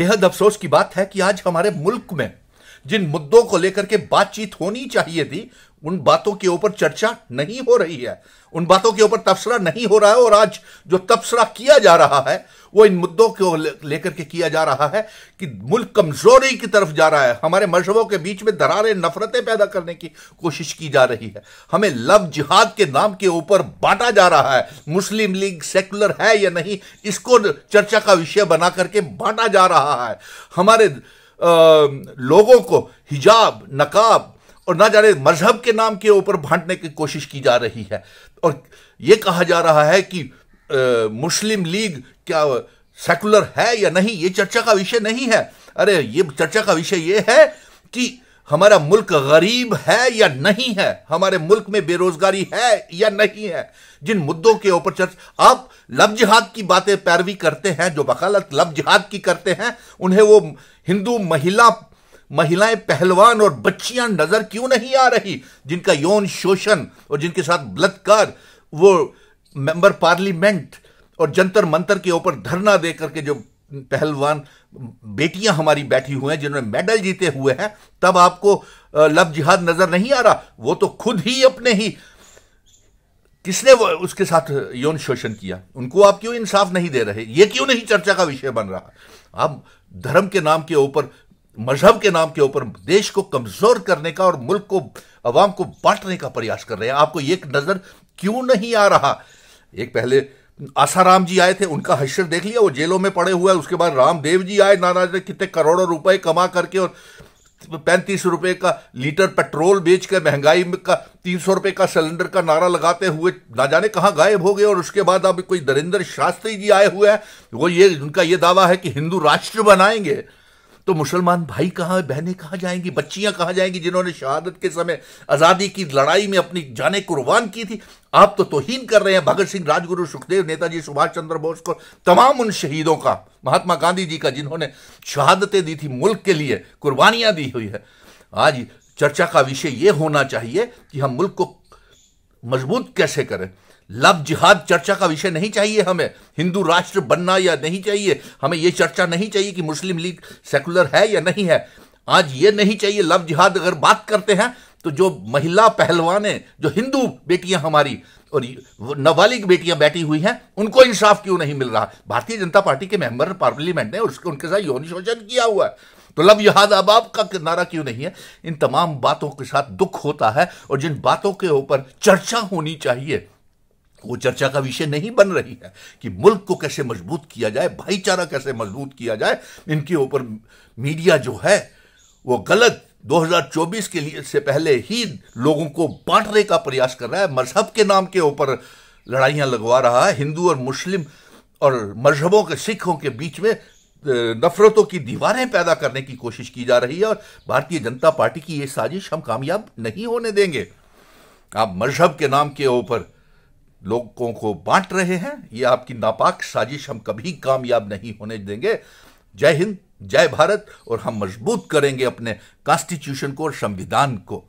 बेहद अफसोस की बात है कि आज हमारे मुल्क में जिन मुद्दों को लेकर के बातचीत होनी चाहिए थी उन बातों के ऊपर चर्चा नहीं हो रही है उन बातों के ऊपर तबसरा नहीं हो रहा है और आज जो तबसरा किया जा रहा है वो इन मुद्दों को लेकर के किया जा रहा है कि मुल्क कमजोरी की तरफ जा रहा है हमारे मजहबों के बीच में दरारें नफरतें पैदा करने की कोशिश की जा रही है हमें लव जिहाद के नाम के ऊपर बांटा जा रहा है मुस्लिम लीग सेकुलर है या नहीं इसको चर्चा का विषय बना करके बांटा जा रहा है हमारे लोगों को हिजाब नकाब और ना जाने मजहब के नाम के ऊपर भांटने की कोशिश की जा रही है और ये कहा जा रहा है कि आ, मुस्लिम लीग क्या सेकुलर है या नहीं ये चर्चा का विषय नहीं है अरे ये चर्चा का विषय ये है कि हमारा मुल्क गरीब है या नहीं है हमारे मुल्क में बेरोजगारी है या नहीं है जिन मुद्दों के ऊपर चर्च आप लब जिहाद की बातें पैरवी करते हैं जो बकालत लब जिहाद की करते हैं उन्हें वो हिंदू महिला महिलाएं पहलवान और बच्चियां नजर क्यों नहीं आ रही जिनका यौन शोषण और जिनके साथ बलात्कार वो मेंबर पार्लियामेंट और जंतर मंतर के ऊपर धरना दे करके जो पहलवान बेटियां हमारी बैठी हुई हैं जिन्होंने मेडल जीते हुए हैं तब आपको लव जिहाद नजर नहीं आ रहा वो तो खुद ही अपने ही किसने वो उसके साथ यौन शोषण किया उनको आप क्यों इंसाफ नहीं दे रहे ये क्यों नहीं चर्चा का विषय बन रहा आप धर्म के नाम के ऊपर मजहब के नाम के ऊपर देश को कमजोर करने का और मुल्क को अवाम को बांटने का प्रयास कर रहे हैं आपको एक नजर क्यों नहीं आ रहा एक पहले आसाराम जी आए थे उनका हश्र देख लिया वो जेलों में पड़े हुए उसके बाद रामदेव जी आए नाराज ने कितने करोड़ों रुपए कमा करके और पैंतीस रुपए का लीटर पेट्रोल बेच कर महंगाई का तीन सौ रुपये का सिलेंडर का नारा लगाते हुए ना जाने कहाँ गायब हो गए और उसके बाद अब कोई दरिंदर शास्त्री जी आए हुए हैं वो ये उनका ये दावा है कि हिंदू राष्ट्र बनाएंगे तो मुसलमान भाई कहाँ बहनें कहाँ जाएंगी बच्चियां कहाँ जाएंगी जिन्होंने शहादत के समय आज़ादी की लड़ाई में अपनी जाने कुर्बान की थी आप तो तोहीन कर रहे हैं भगत सिंह राजगुरु सुखदेव नेताजी सुभाष चंद्र बोस को तमाम उन शहीदों का महात्मा गांधी जी का जिन्होंने शहादतें दी थी मुल्क के लिए कुर्बानियां दी हुई है आज चर्चा का विषय ये होना चाहिए कि हम मुल्क को मजबूत कैसे करें लव जिहाद चर्चा का विषय नहीं चाहिए हमें हिंदू राष्ट्र बनना या नहीं चाहिए हमें यह चर्चा नहीं चाहिए कि मुस्लिम लीग सेकुलर है या नहीं है आज ये नहीं चाहिए लव जिहाद अगर बात करते हैं तो जो महिला पहलवान है जो हिंदू बेटियां हमारी और नाबालिग बेटियां बैठी हुई हैं उनको इंसाफ क्यों नहीं मिल रहा भारतीय जनता पार्टी के मेंबर पार्लियामेंट ने उसके उनके साथ यौन शोषण किया हुआ है तो लव यहाद अबाब का नारा क्यों नहीं है इन तमाम बातों के साथ दुख होता है और जिन बातों के ऊपर चर्चा होनी चाहिए वो चर्चा का विषय नहीं बन रही है कि मुल्क को कैसे मजबूत किया जाए भाईचारा कैसे मजबूत किया जाए इनके ऊपर मीडिया जो है वो गलत 2024 के लिए से पहले ही लोगों को बांटने का प्रयास कर रहा है मजहब के नाम के ऊपर लड़ाइयां लगवा रहा है हिंदू और मुस्लिम और मजहबों के सिखों के बीच में नफरतों की दीवारें पैदा करने की कोशिश की जा रही है और भारतीय जनता पार्टी की ये साजिश हम कामयाब नहीं होने देंगे आप मजहब के नाम के ऊपर लोगों को बांट रहे हैं ये आपकी नापाक साजिश हम कभी कामयाब नहीं होने देंगे जय हिंद जय भारत और हम मजबूत करेंगे अपने कॉन्स्टिट्यूशन को और संविधान को